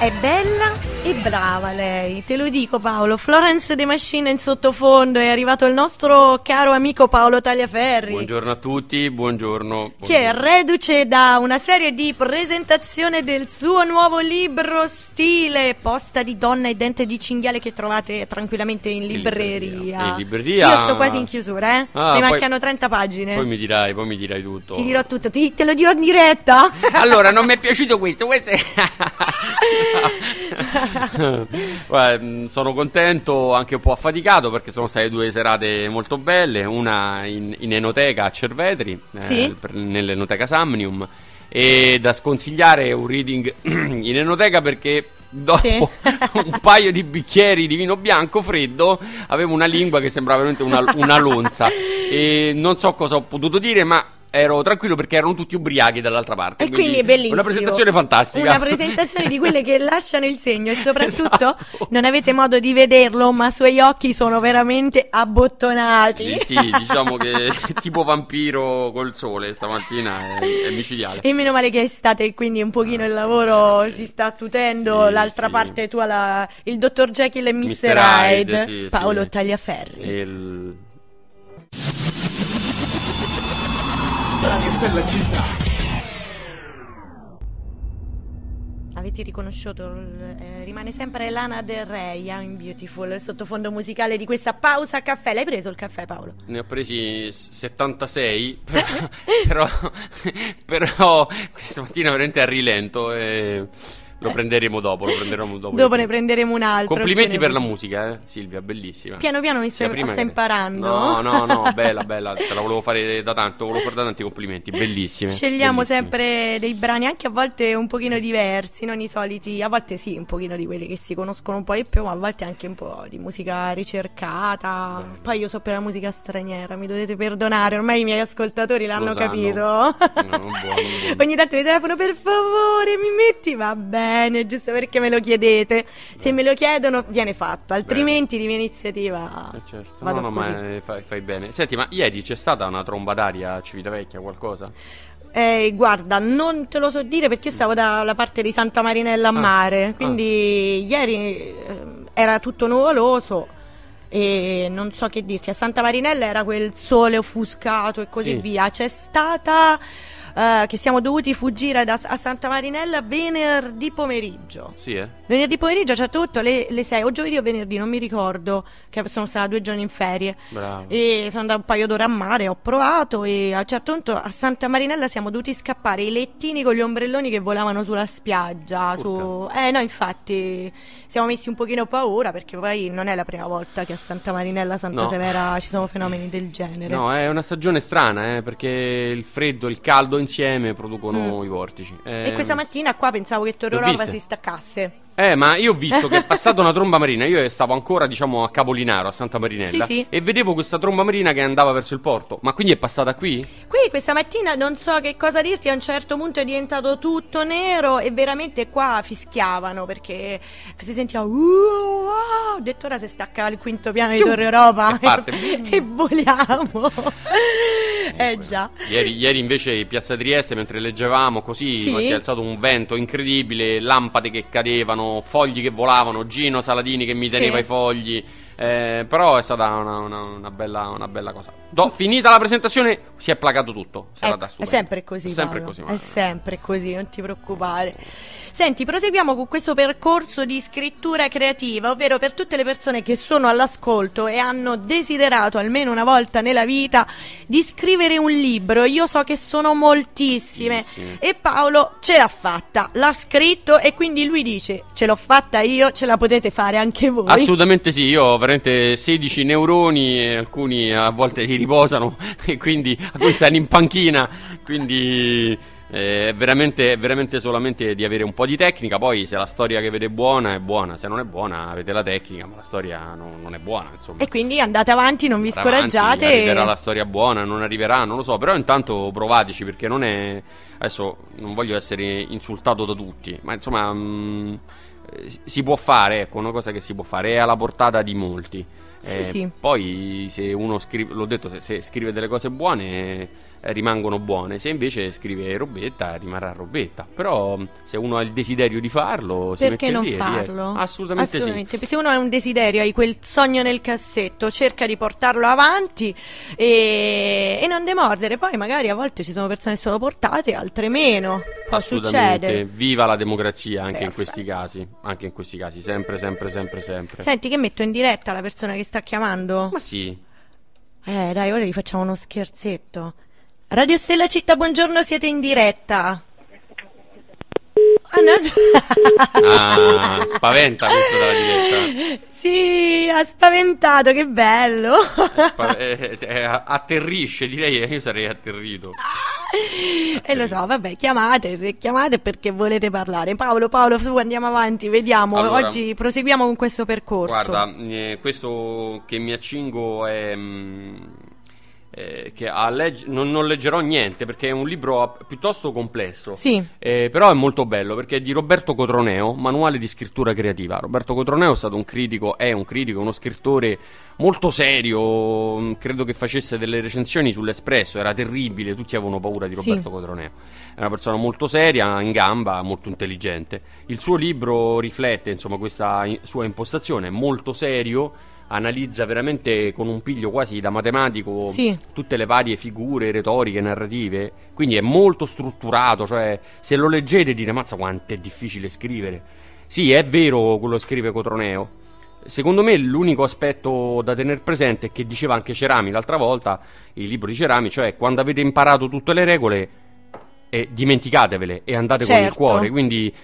è bella e brava lei, te lo dico Paolo, Florence De Machine in sottofondo, è arrivato il nostro caro amico Paolo Tagliaferri. Buongiorno a tutti, buongiorno. buongiorno. Che è reduce da una serie di presentazioni del suo nuovo libro Stile, posta di donna e dente di cinghiale che trovate tranquillamente in libreria. In libreria. Io sto quasi in chiusura, eh? Ah, mi mancano poi, 30 pagine. Poi mi dirai, poi mi dirai tutto. Ti dirò tutto, ti, te lo dirò in diretta. Allora, non mi è piaciuto questo, questo è... Beh, mm, sono contento, anche un po' affaticato perché sono state due serate molto belle, una in, in Enoteca a Cervetri, eh, sì? eh, nell'Enoteca Samnium, e da sconsigliare un reading in Enoteca perché dopo sì. un paio di bicchieri di vino bianco freddo avevo una lingua che sembrava veramente una, una lonza e non so cosa ho potuto dire ma ero tranquillo perché erano tutti ubriachi dall'altra parte. E quindi, quindi è bellissimo. Una presentazione fantastica. Una presentazione di quelle che lasciano il segno e soprattutto esatto. non avete modo di vederlo, ma i suoi occhi sono veramente abbottonati. Sì, sì diciamo che tipo vampiro col sole stamattina è, è, micidiale. E meno male che è estate e quindi un pochino ah, il eh, lavoro eh, sì. si sta tutendo, sì, l'altra parte tua la... il dottor Jekyll e Mr. Hyde, Paolo Tagliaferri. Il... la città. Avete riconosciuto? Eh, rimane sempre Lana Del Rey, eh, I'm Beautiful, il sottofondo musicale di questa pausa caffè. L'hai preso il caffè Paolo? Ne ho presi 76, però, però, però questa mattina veramente a rilento. Eh lo prenderemo dopo, lo prenderemo dopo. dopo ne prenderemo un altro. Complimenti per la musica, eh, Silvia, bellissima. Piano piano mi sta, sta imparando. No, no, no, bella, bella, te la volevo fare da tanto, volevo fare da tanti complimenti, bellissime. Scegliamo bellissime. sempre dei brani anche a volte un pochino diversi, non i soliti, a volte sì, un pochino di quelli che si conoscono un po' di più, ma a volte anche un po' di musica ricercata. Beh. Poi io so per la musica straniera, mi dovete perdonare, ormai i miei ascoltatori l'hanno capito. No, buono, buono. Ogni tanto mi telefono, per favore, mi metti, vabbè bene, giusto perché me lo chiedete. Se me lo chiedono viene fatto, altrimenti bene. di mia iniziativa. Eh certo. no, no, così. ma eh, fai, fai, bene. Senti, ma ieri c'è stata una tromba d'aria a Civitavecchia, qualcosa? Eh, guarda, non te lo so dire perché io stavo dalla parte di Santa Marinella a ah. mare, ah. quindi ah. ieri ehm, era tutto nuvoloso e non so che dirti, a Santa Marinella era quel sole offuscato e così sì. via. C'è stata eh, che siamo dovuti fuggire da, a Santa Marinella venerdì pomeriggio. Sì, eh? Venerdì pomeriggio c'è tutto, le, le 6, o giovedì o venerdì, non mi ricordo, che sono stata due giorni in ferie. Bravo. E sono andata un paio d'ore a mare, ho provato e a un certo punto a Santa Marinella siamo dovuti scappare i lettini con gli ombrelloni che volavano sulla spiaggia. Su... Eh no, infatti siamo messi un pochino paura perché poi non è la prima volta che a Santa Marinella, Santa no. Severa ci sono fenomeni del genere. No, è una stagione strana, eh, perché il freddo, il caldo insieme producono mm. i vortici. Eh, e questa ehm, mattina qua pensavo che Toro Roma si staccasse. Eh, ma io ho visto che è passata una tromba marina. Io stavo ancora, diciamo, a Capolinaro, a Santa Marinella. Sì, sì. E vedevo questa tromba marina che andava verso il porto. Ma quindi è passata qui? Qui questa mattina non so che cosa dirti. A un certo punto è diventato tutto nero e veramente qua fischiavano perché si sentiva. Uh, uh, ho detto ora si staccava il quinto piano di Torre Europa e, e voliamo. eh già. Ieri, ieri invece Piazza Trieste, mentre leggevamo così, sì. si è alzato un vento incredibile, lampade che cadevano fogli che volavano, Gino Saladini che mi teneva sì. i fogli. Eh, però è stata una, una, una, bella, una bella, cosa. Do, finita la presentazione, si è placato tutto. Ecco, è sempre così. È sempre così, è sempre così, non ti preoccupare. Senti, proseguiamo con questo percorso di scrittura creativa, ovvero per tutte le persone che sono all'ascolto e hanno desiderato almeno una volta nella vita di scrivere un libro. Io so che sono moltissime sì, sì. e Paolo ce l'ha fatta, l'ha scritto e quindi lui dice ce l'ho fatta io, ce la potete fare anche voi. Assolutamente sì, io avrei veramente 16 neuroni e alcuni a volte si riposano e quindi alcuni stanno in panchina, quindi eh, è veramente, veramente, solamente di avere un po' di tecnica, poi se la storia che vede buona è buona, se non è buona avete la tecnica, ma la storia non, non è buona. Insomma. E quindi andate avanti, non vi andate scoraggiate. Avanti, arriverà la storia buona, non arriverà, non lo so, però intanto provateci perché non è... Adesso non voglio essere insultato da tutti, ma insomma... Mh, mm, si può fare, ecco, una cosa che si può fare, è alla portata di molti eh, sì. Poi se uno scrive, l'ho detto, se, se scrive delle cose buone eh, rimangono buone, se invece scrive robetta rimarrà robetta, però mm, se uno ha il desiderio di farlo, perché non lì, farlo? È... Assolutamente, Assolutamente. Sì. Se uno ha un desiderio, hai quel sogno nel cassetto, cerca di portarlo avanti e, e non demordere, poi magari a volte ci sono persone che sono portate, altre meno. Può succedere. Viva la democrazia anche Perfetto. in questi casi, anche in questi casi, sempre sempre sempre sempre. Senti che metto in diretta la persona che sta chiamando? Ma sì. Eh, dai, ora gli facciamo uno scherzetto. Radio Stella Città, buongiorno, siete in diretta. Ah, no. ah, spaventa questo dalla diretta. Sì, ha spaventato, che bello. Eh, eh, eh, atterrisce, direi, io sarei atterrito. E lo so, vabbè, chiamate, se chiamate perché volete parlare. Paolo, Paolo, su, andiamo avanti, vediamo. Allora, Oggi proseguiamo con questo percorso. Guarda, questo che mi accingo è... Mh mm, eh, che legge- non, non, leggerò niente perché è un libro a- piuttosto complesso, sì. eh, però è molto bello perché è di Roberto Cotroneo, Manuale di scrittura creativa. Roberto Cotroneo è stato un critico, è un critico, uno scrittore molto serio, mm, credo che facesse delle recensioni sull'Espresso, era terribile, tutti avevano paura di Roberto sì. Cotroneo. È una persona molto seria, in gamba, molto intelligente. Il suo libro riflette insomma, questa in- sua impostazione, è molto serio analizza veramente con un piglio quasi da matematico sì. tutte le varie figure retoriche, narrative, quindi è molto strutturato, cioè se lo leggete dite mazza quanto è difficile scrivere. Sì, è vero quello che scrive Cotroneo. Secondo me l'unico aspetto da tenere presente è che diceva anche Cerami l'altra volta, il libro di Cerami, cioè quando avete imparato tutte le regole, eh, dimenticatevele e andate certo. con il certo. cuore, quindi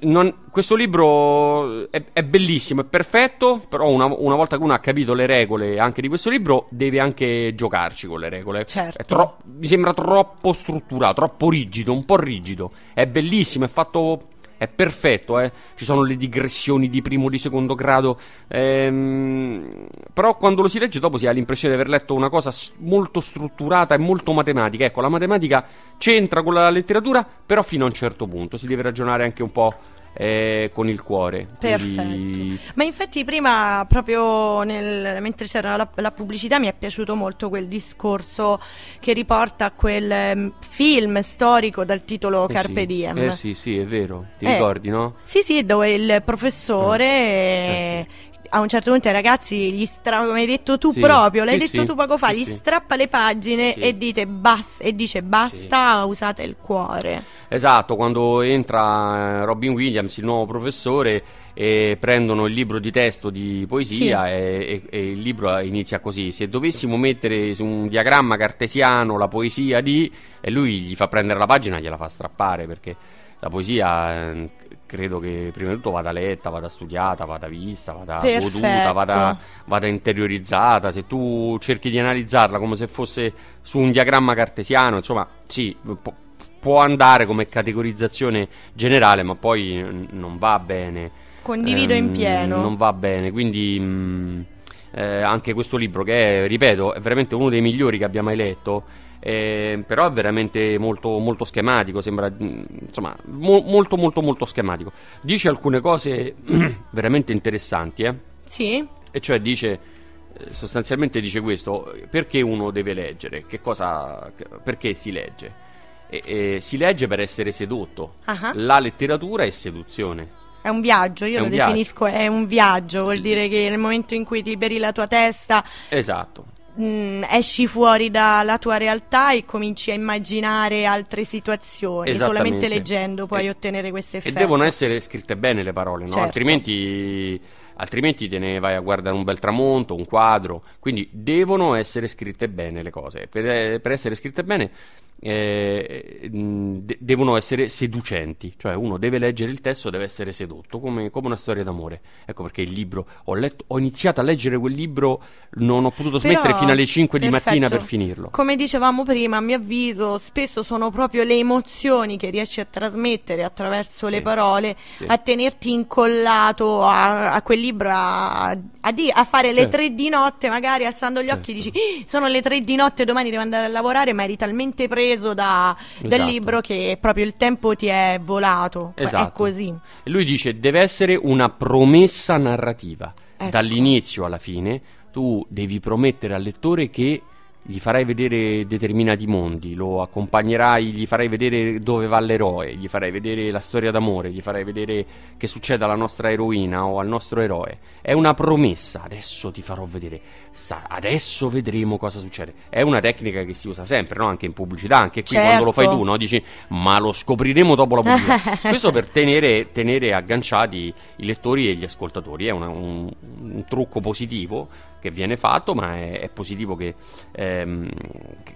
non, questo libro è, è, bellissimo, è perfetto, però una, una, volta che uno ha capito le regole anche di questo libro, deve anche giocarci con le regole. Certo. Tro- mi sembra troppo strutturato, troppo rigido, un po' rigido. È bellissimo, è fatto è perfetto, eh? ci sono le digressioni di primo o di secondo grado, ehm, però quando lo si legge dopo si ha l'impressione di aver letto una cosa molto strutturata e molto matematica, ecco la matematica c'entra con la letteratura però fino a un certo punto, si deve ragionare anche un po' eh, con il cuore. Perfetto. Quindi... Ma infatti prima, proprio nel, mentre c'era la, la, pubblicità, mi è piaciuto molto quel discorso che riporta quel um, film storico dal titolo eh Carpe sì. Eh Diem. Eh sì, sì, è vero. Ti eh. ricordi, no? Sì, sì, dove il professore... Eh. Eh sì a un certo punto ai ragazzi gli stra- come hai detto tu sì, proprio, l'hai sì, detto sì. tu poco fa, gli strappa le pagine e, dite bas- e dice basta, usate il cuore. Esatto, quando entra eh, Robin Williams, il nuovo professore, e prendono il libro di testo di poesia sì. e, e, e, il libro inizia così se dovessimo mettere su un diagramma cartesiano la poesia di e lui gli fa prendere la pagina e gliela fa strappare perché la poesia eh, credo che prima di tutto vada letta, vada studiata, vada vista, vada Perfetto. goduta, vada, vada, interiorizzata. Se tu cerchi di analizzarla come se fosse su un diagramma cartesiano, insomma, sì, po- può andare come categorizzazione generale, ma poi n- non va bene. Condivido ehm, in pieno. Non va bene, quindi... Mh, mm, eh, anche questo libro che è, ripeto, è veramente uno dei migliori che abbia mai letto eh, però è veramente molto, molto schematico, sembra mm, insomma mo- molto molto molto schematico. Dice alcune cose veramente interessanti, eh? Sì. E cioè dice eh, sostanzialmente dice questo, perché uno deve leggere? Che cosa perché si legge? E, e, si legge per essere sedotto. Uh-huh. La letteratura è seduzione. È un viaggio, io è lo definisco viaggio. è un viaggio, vuol dire che nel momento in cui liberi la tua testa. Esatto mh, mm, esci fuori dalla tua realtà e cominci a immaginare altre situazioni. Solamente leggendo puoi e, ottenere queste effetti. E devono essere scritte bene le parole, no? certo. altrimenti altrimenti te ne vai a guardare un bel tramonto, un quadro, quindi devono essere scritte bene le cose. Per, eh, per essere scritte bene eh, mm, de- devono essere seducenti, cioè uno deve leggere il testo, deve essere sedotto, come, come, una storia d'amore. Ecco perché il libro, ho, letto, ho iniziato a leggere quel libro, non ho potuto smettere Però, fino alle 5 perfetto. di mattina per finirlo. Come dicevamo prima, a mio avviso, spesso sono proprio le emozioni che riesci a trasmettere attraverso sì. le parole sì. a tenerti incollato a, a quel libro a, a, di, a fare le tre di notte, magari alzando gli certo. occhi dici sono le tre di notte, domani devo andare a lavorare, ma eri talmente preso da, esatto. dal libro che proprio il tempo ti è volato. Esatto. È così. E lui dice deve essere una promessa narrativa. Ecco. Dall'inizio alla fine tu devi promettere al lettore che gli farai vedere determinati mondi, lo accompagnerai, gli farai vedere dove va l'eroe, gli farai vedere la storia d'amore, gli farai vedere che succede alla nostra eroina o al nostro eroe. È una promessa, adesso ti farò vedere, adesso vedremo cosa succede. È una tecnica che si usa sempre, no? anche in pubblicità, anche qui certo. quando lo fai tu, certo. no? dici ma lo scopriremo dopo la pubblicità. Questo per tenere, tenere, agganciati i lettori e gli ascoltatori, è una, un, un trucco positivo che viene fatto, ma è, è positivo che, ehm,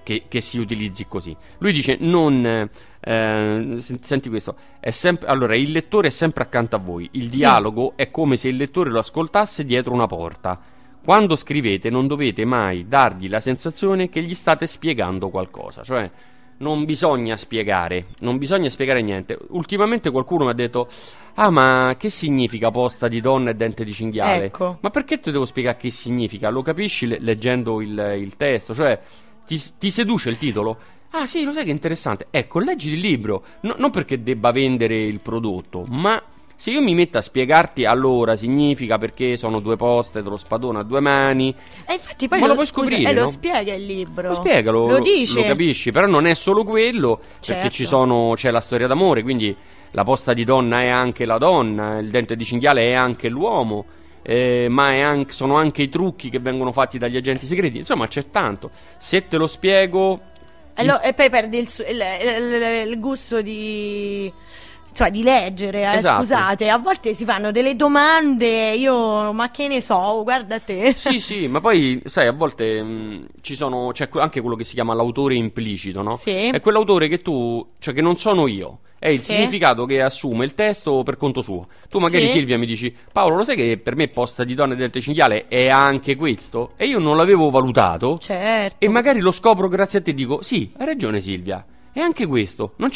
che, che, si utilizzi così. Lui dice: Non. Eh, senti questo, sem- allora il lettore è sempre accanto a voi, il dialogo sì. è come se il lettore lo ascoltasse dietro una porta. Quando scrivete non dovete mai dargli la sensazione che gli state spiegando qualcosa, cioè non bisogna spiegare, non bisogna spiegare niente. Ultimamente qualcuno mi ha detto: Ah, ma che significa posta di donna e dente di cinghiale? Ecco. Ma perché ti devo spiegare che significa? Lo capisci le- leggendo il, il, testo, cioè ti, ti seduce il titolo. Ah sì, lo sai che è interessante. Ecco, leggi il libro, no, non perché debba vendere il prodotto, ma se io mi metto a spiegarti allora significa perché sono due poste, dello spadone a due mani. E eh, infatti poi ma lo, lo puoi scusa, scoprire. E eh, no? lo spiega il libro. Lo spiega, lo, lo, dice. lo capisci, però non è solo quello, certo. perché sono, c'è la storia d'amore, quindi la posta di donna è anche la donna, il dente di cinghiale è anche l'uomo. Eh, ma anche, sono anche i trucchi che vengono fatti dagli agenti segreti. Insomma, c'è tanto. Se te lo spiego. E, eh, lo, e poi perdi il, il, il, il gusto di cioè di leggere, eh, esatto. scusate, a volte si fanno delle domande, io ma che ne so, guarda te. Sì, sì, ma poi sai, a volte mh, mm, ci sono, c'è anche quello che si chiama l'autore implicito, no? Sì. È quell'autore che tu, cioè che non sono io. È il sì. significato che assume il testo per conto suo. Tu magari sì. Silvia mi dici Paolo lo sai che per me posta di donne del cinghiale è anche questo? E io non l'avevo valutato. Certo. E magari lo scopro grazie a te e dico sì, hai ragione Silvia. E anche questo, non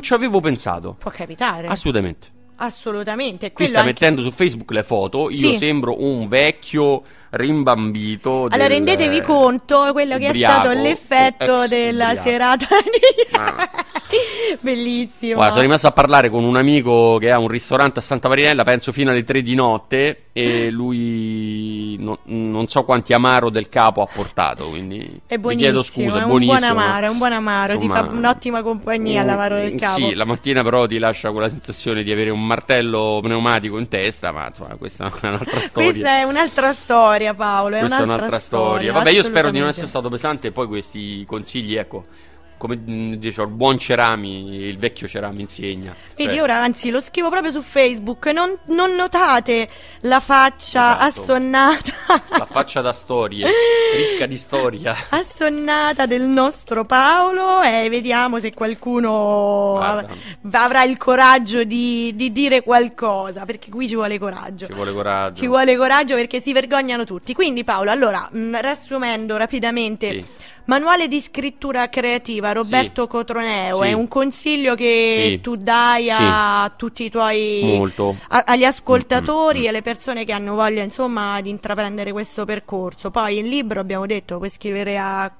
ci avevo, pensato. Può capitare. Assolutamente. Assolutamente. Qui sta anche... mettendo su Facebook le foto, io sì. sembro un vecchio rimbambito. Allora rendetevi conto quello che ubriaco, è stato l'effetto della serata ah. di... Bellissimo. Guarda, sono rimasto a parlare con un amico che ha un ristorante a Santa Marinella, penso fino alle 3 di notte, e lui no, non so quanti amaro del capo ha portato, quindi è mi chiedo scusa, è, è buonissimo. Un buon amaro, un buon amaro, Insomma, ti fa un'ottima compagnia l'amaro del capo. Sì, la mattina però ti lascia quella sensazione di avere un un martello pneumatico in testa, ma insomma, questa è un'altra storia. questa è un'altra storia, Paolo. È questa un'altra è un'altra storia. storia. Vabbè, io spero di non essere stato pesante. Poi questi consigli, ecco, come mm, dicevo, il buon Cerami, il vecchio Cerami insegna. Vedi, cioè... ora anzi lo scrivo proprio su Facebook, non, non notate la faccia esatto. assonnata. La faccia da storie, ricca di storia. Assonnata del nostro Paolo e vediamo se qualcuno Guarda. avrà il coraggio di, di, dire qualcosa, perché qui ci vuole coraggio. Ci vuole coraggio. Ci vuole coraggio perché si vergognano tutti. Quindi Paolo, allora, mh, mm, riassumendo rapidamente... Sì Manuale di scrittura creativa, Roberto sì. Cotroneo, sì. è un consiglio che sì. tu dai a tutti i tuoi... A, agli ascoltatori mm -hmm. e alle persone che hanno voglia, insomma, di intraprendere questo percorso. Poi il libro, abbiamo detto, puoi scrivere a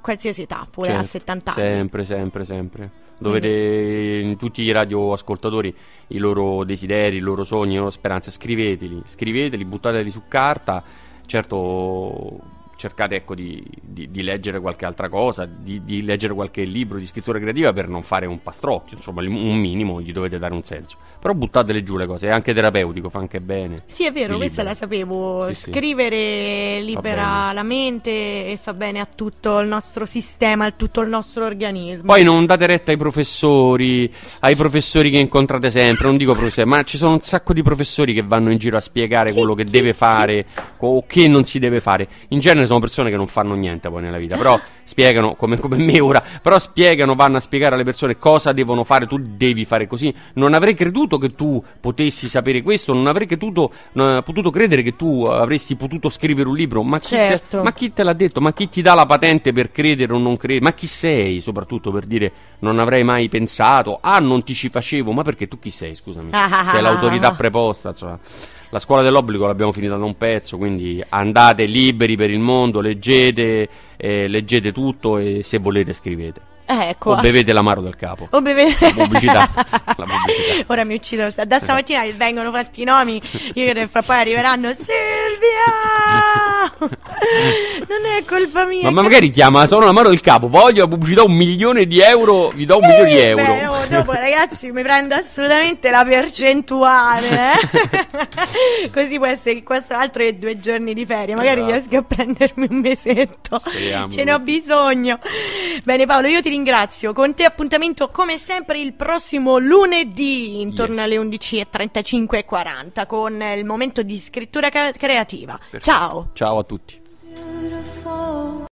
qualsiasi età, pure certo. a 70 anni. Sempre, sempre, sempre. Dovete mm. tutti i radioascoltatori i loro desideri, i loro sogni, le loro speranze, scriveteli, scriveteli, buttateli su carta. Certo cercate ecco, di, di, di, leggere qualche altra cosa, di, di, leggere qualche libro di scrittura creativa per non fare un pastrocchio, insomma un minimo gli dovete dare un senso. Però buttatele giù le cose, è anche terapeutico, fa anche bene. Sì, è vero, questa la sapevo. Sì, Scrivere libera la mente e fa bene a tutto il nostro sistema, a tutto il nostro organismo. Poi non date retta ai professori, ai professori che incontrate sempre, non dico professori, ma ci sono un sacco di professori che vanno in giro a spiegare quello che deve fare o che non si deve fare. In genere sono persone che non fanno niente poi nella vita, però spiegano, come, come, me ora, però spiegano, vanno a spiegare alle persone cosa devono fare, tu devi fare così. Non avrei creduto che tu potessi sapere questo, non avrei creduto, non eh, potuto credere che tu avresti potuto scrivere un libro, ma chi, certo. te, ma chi te l'ha detto? Ma chi ti dà la patente per credere o non credere? Ma chi sei soprattutto per dire non avrei mai pensato, ah non ti ci facevo, ma perché tu chi sei, scusami? sei l'autorità preposta, cioè. La scuola dell'obbligo l'abbiamo finita da un pezzo, quindi andate liberi per il mondo, leggete, eh, leggete tutto e se volete scrivete. Eh, ecco. O bevete l'amaro del capo. O bevete la pubblicità. la pubblicità. Ora mi uccidono. Da stamattina vengono fatti i nomi. Io credo che fra poi arriveranno. Sì, mia! non è colpa mia. Ma, ma magari chiama sono la mano del capo. Voglio la pubblicità un milione di euro. Vi do un sì, milione di euro. no, oh, dopo, ragazzi, mi prendo assolutamente la percentuale. Eh? Così può essere che questo altro che due giorni di ferie. Magari esatto. riesco a prendermi un mesetto. Speriamo. Ce ne ho bisogno. Bene, Paolo, io ti ringrazio. Con te appuntamento come sempre il prossimo lunedì intorno yes. alle 11.35 e 40 con il momento di scrittura creativa alternativa. Perfetto. Ciao. Ciao a tutti.